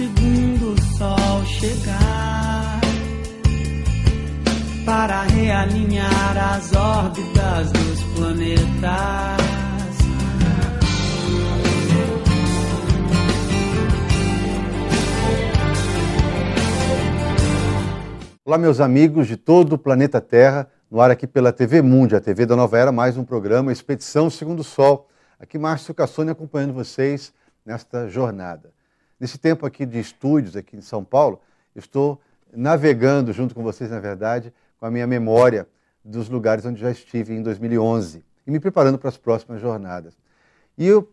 segundo sol chegar para realinhar as órbitas dos planetas. Olá, meus amigos de todo o planeta Terra, no ar aqui pela TV Mundi, a TV da Nova Era, mais um programa Expedição Segundo Sol. Aqui Márcio Cassone acompanhando vocês nesta jornada. Nesse tempo aqui de estúdios, aqui em São Paulo, estou navegando junto com vocês, na verdade, com a minha memória dos lugares onde já estive em 2011 e me preparando para as próximas jornadas. E eu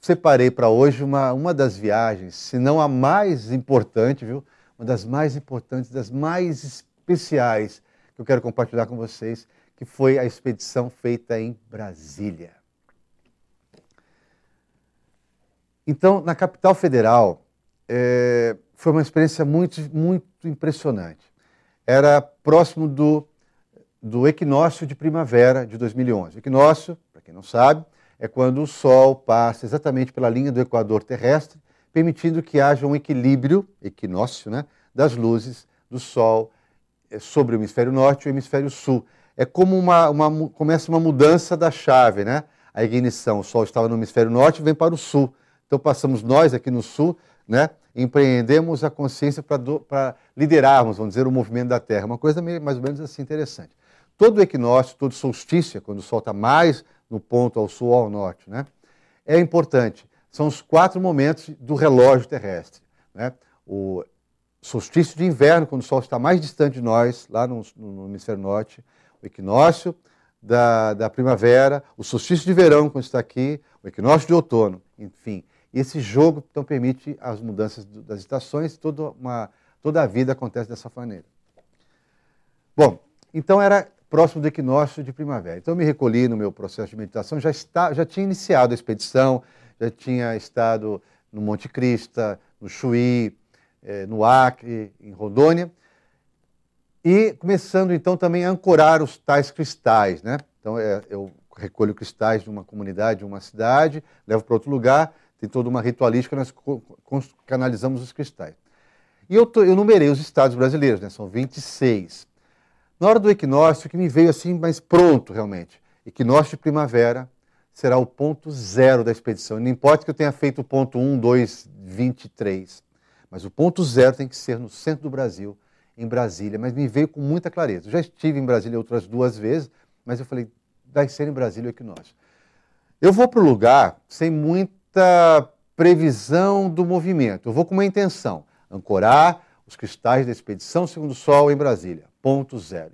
separei para hoje uma, uma das viagens, se não a mais importante, viu? Uma das mais importantes, das mais especiais que eu quero compartilhar com vocês, que foi a expedição feita em Brasília. Então, na capital federal, é, foi uma experiência muito, muito impressionante. Era próximo do, do equinócio de primavera de 2011. O equinócio, para quem não sabe, é quando o Sol passa exatamente pela linha do equador terrestre, permitindo que haja um equilíbrio, equinócio, né, das luzes do Sol é, sobre o hemisfério norte e o hemisfério sul. É como uma, uma, começa uma mudança da chave, né? A ignição, o Sol estava no hemisfério norte, vem para o sul. Então passamos nós aqui no sul, né? empreendemos a consciência para liderarmos, vamos dizer, o movimento da Terra. Uma coisa meio, mais ou menos assim interessante. Todo equinócio, todo solstício, quando o Sol está mais no ponto ao sul ou ao norte, né, é importante. São os quatro momentos do relógio terrestre. Né? O solstício de inverno, quando o Sol está mais distante de nós, lá no, no hemisfério norte, o equinócio da, da primavera, o solstício de verão, quando está aqui, o equinócio de outono, enfim esse jogo então permite as mudanças das estações, toda, uma, toda a vida acontece dessa maneira. Bom, então era próximo do equinócio de primavera. Então eu me recolhi no meu processo de meditação, já, está, já tinha iniciado a expedição, já tinha estado no Monte Crista, no Chuí, eh, no Acre, em Rondônia, e começando então também a ancorar os tais cristais. Né? Então é, eu recolho cristais de uma comunidade, de uma cidade, levo para outro lugar, tem toda uma ritualística, nós canalizamos os cristais. E eu, tô, eu numerei os estados brasileiros, né? são 26. Na hora do equinócio, que me veio assim, mas pronto realmente, equinócio de primavera será o ponto zero da expedição. Não importa que eu tenha feito o ponto 1, 2, 23, mas o ponto zero tem que ser no centro do Brasil, em Brasília. Mas me veio com muita clareza. Eu já estive em Brasília outras duas vezes, mas eu falei, vai ser em Brasília o equinócio. Eu vou para o lugar sem muito esta previsão do movimento. Eu vou com uma intenção: ancorar os cristais da expedição Segundo Sol em Brasília, ponto zero.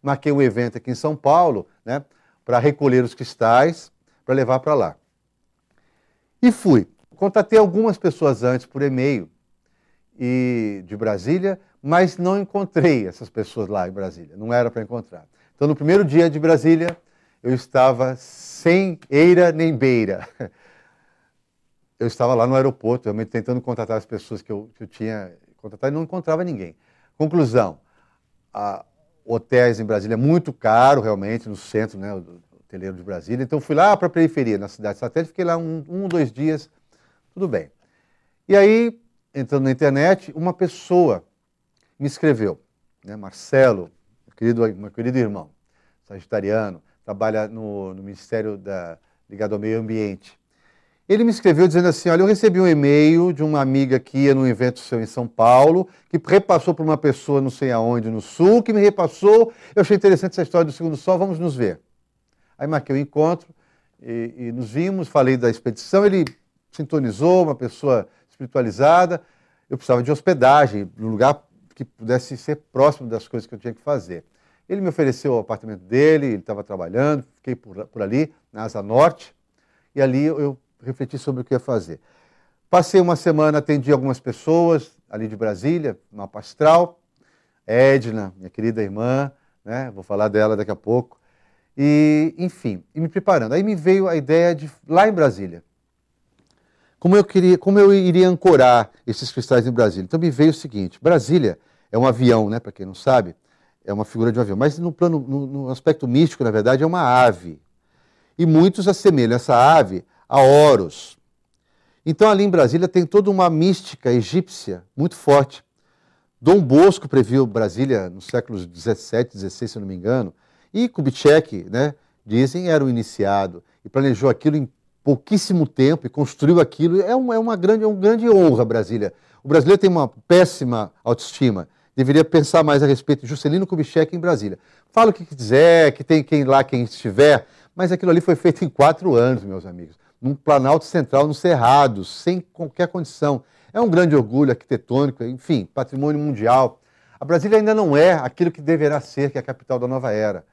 Marquei um evento aqui em São Paulo, né, para recolher os cristais, para levar para lá. E fui. Contatei algumas pessoas antes por e-mail e de Brasília, mas não encontrei essas pessoas lá em Brasília. Não era para encontrar. Então, no primeiro dia de Brasília, eu estava sem eira nem beira. eu estava lá no aeroporto, realmente tentando contratar as pessoas que eu, que eu tinha contratado e não encontrava ninguém. Conclusão: a, hotéis em Brasília é muito caro, realmente, no centro, né, o de Brasília. Então fui lá para a periferia, na cidade satélite, fiquei lá um, um, dois dias, tudo bem. E aí, entrando na internet, uma pessoa me escreveu, né, Marcelo, meu querido, meu querido irmão, sagitariano, trabalha no, no Ministério da, ligado ao Meio Ambiente ele me escreveu dizendo assim: Olha, eu recebi um e-mail de uma amiga que ia num evento seu em São Paulo, que repassou para uma pessoa não sei aonde no Sul, que me repassou. Eu achei interessante essa história do Segundo Sol, vamos nos ver. Aí marquei o um encontro e, e nos vimos, falei da expedição. Ele sintonizou, uma pessoa espiritualizada. Eu precisava de hospedagem, num lugar que pudesse ser próximo das coisas que eu tinha que fazer. Ele me ofereceu o apartamento dele, ele estava trabalhando, fiquei por, por ali, na Asa Norte, e ali eu refleti sobre o que ia fazer. Passei uma semana, atendi algumas pessoas ali de Brasília, uma pastral, Edna, minha querida irmã, né? vou falar dela daqui a pouco. E, enfim, e me preparando. Aí me veio a ideia de, lá em Brasília, como eu, queria, como eu iria ancorar esses cristais em Brasília? Então me veio o seguinte: Brasília é um avião, né? Para quem não sabe, é uma figura de um avião. Mas no plano, no, no aspecto místico, na verdade, é uma ave. E muitos assemelham essa ave a Horus. Então, ali em Brasília tem toda uma mística egípcia muito forte. Dom Bosco previu Brasília nos séculos 17, 16, se não me engano, e Kubitschek, né, dizem, era o iniciado e planejou aquilo em pouquíssimo tempo e construiu aquilo. É, é uma grande, é uma grande honra, Brasília. O brasileiro tem uma péssima autoestima. Deveria pensar mais a respeito de Juscelino Kubitschek em Brasília. Fala o que quiser, que tem quem lá, quem estiver, mas aquilo ali foi feito em quatro anos, meus amigos num planalto central, no Cerrado, sem qualquer condição. É um grande orgulho arquitetônico, enfim, patrimônio mundial. A Brasília ainda não é aquilo que deverá ser, que é a capital da nova era.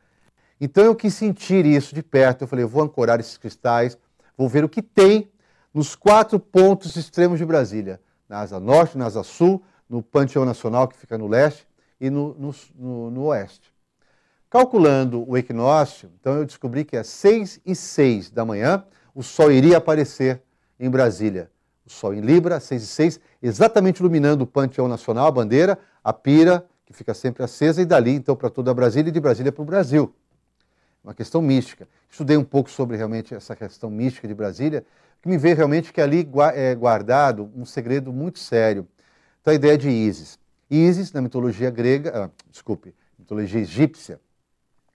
Então eu quis sentir isso de perto. Eu falei, eu vou ancorar esses cristais, vou ver o que tem nos quatro pontos extremos de Brasília: na Asa Norte, na Asa Sul, no Panteão Nacional, que fica no leste, e no, no, no, no oeste. Calculando o equinócio, então eu descobri que é 6 e 6 da manhã, o Sol iria aparecer em Brasília. O Sol em Libra, 6 e 6, exatamente iluminando o Panteão Nacional, a bandeira, a pira, que fica sempre acesa, e dali então para toda a Brasília e de Brasília para o Brasil. Uma questão mística. Estudei um pouco sobre realmente essa questão mística de Brasília, que me veio realmente que ali é guardado um segredo muito sério. Então a ideia de Ísis. Ísis, na mitologia grega, ah, desculpe, mitologia egípcia,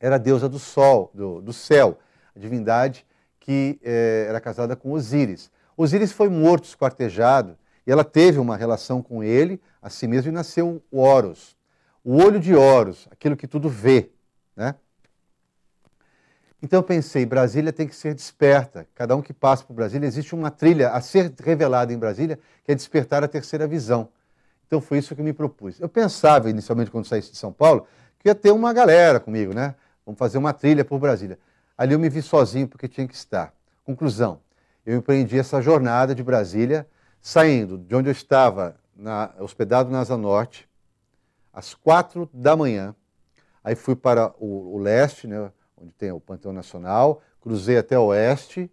era a deusa do sol, do, do céu, a divindade que eh, era casada com Osíris. Osíris foi morto, esquartejado, e ela teve uma relação com ele, a si mesmo, e nasceu o Horus. O olho de Horus, aquilo que tudo vê. Né? Então eu pensei, Brasília tem que ser desperta. Cada um que passa por Brasília, existe uma trilha a ser revelada em Brasília, que é despertar a terceira visão. Então foi isso que eu me propus. Eu pensava, inicialmente, quando saísse de São Paulo, que ia ter uma galera comigo, né? Vamos fazer uma trilha por Brasília. Ali eu me vi sozinho porque tinha que estar. Conclusão: eu empreendi essa jornada de Brasília, saindo de onde eu estava, na, hospedado na Asa Norte, às quatro da manhã. Aí fui para o, o leste, né, onde tem o Panteão Nacional, cruzei até o oeste,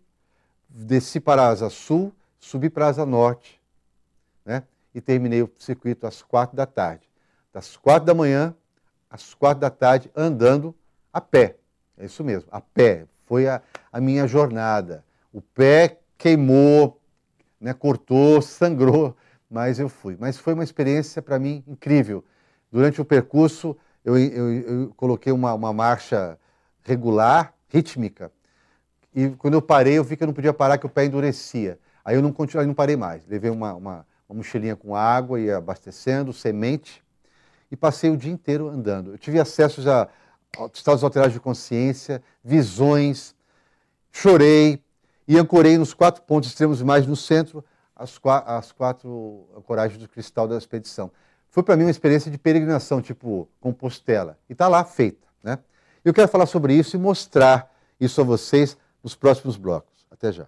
desci para a Asa Sul, subi para a Asa Norte, né, e terminei o circuito às quatro da tarde. Das quatro da manhã às quatro da tarde, andando a pé. É isso mesmo, a pé. Foi a, a minha jornada. O pé queimou, né, cortou, sangrou, mas eu fui. Mas foi uma experiência para mim incrível. Durante o percurso, eu, eu, eu coloquei uma, uma marcha regular, rítmica, e quando eu parei, eu vi que eu não podia parar, que o pé endurecia. Aí eu não continuei, não parei mais. Levei uma, uma, uma, mochilinha com água, ia abastecendo, semente, e passei o dia inteiro andando. Eu tive acesso já estados alterados de consciência, visões, chorei e ancorei nos quatro pontos extremos mais no centro as, as quatro ancoragens do cristal da expedição. Foi para mim uma experiência de peregrinação, tipo Compostela, e está lá feita. Né? Eu quero falar sobre isso e mostrar isso a vocês nos próximos blocos. Até já.